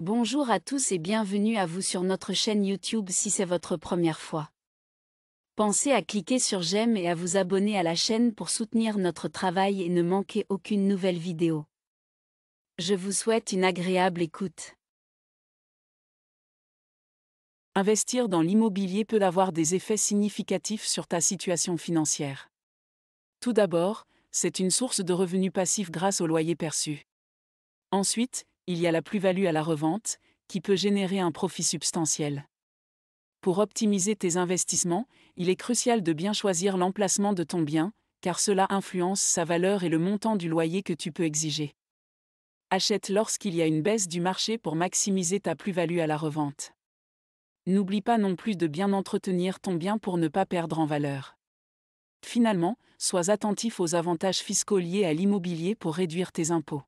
Bonjour à tous et bienvenue à vous sur notre chaîne YouTube si c'est votre première fois. Pensez à cliquer sur j'aime et à vous abonner à la chaîne pour soutenir notre travail et ne manquer aucune nouvelle vidéo. Je vous souhaite une agréable écoute. Investir dans l'immobilier peut avoir des effets significatifs sur ta situation financière. Tout d'abord, c'est une source de revenus passifs grâce au loyer perçu. Ensuite, il y a la plus-value à la revente, qui peut générer un profit substantiel. Pour optimiser tes investissements, il est crucial de bien choisir l'emplacement de ton bien, car cela influence sa valeur et le montant du loyer que tu peux exiger. Achète lorsqu'il y a une baisse du marché pour maximiser ta plus-value à la revente. N'oublie pas non plus de bien entretenir ton bien pour ne pas perdre en valeur. Finalement, sois attentif aux avantages fiscaux liés à l'immobilier pour réduire tes impôts.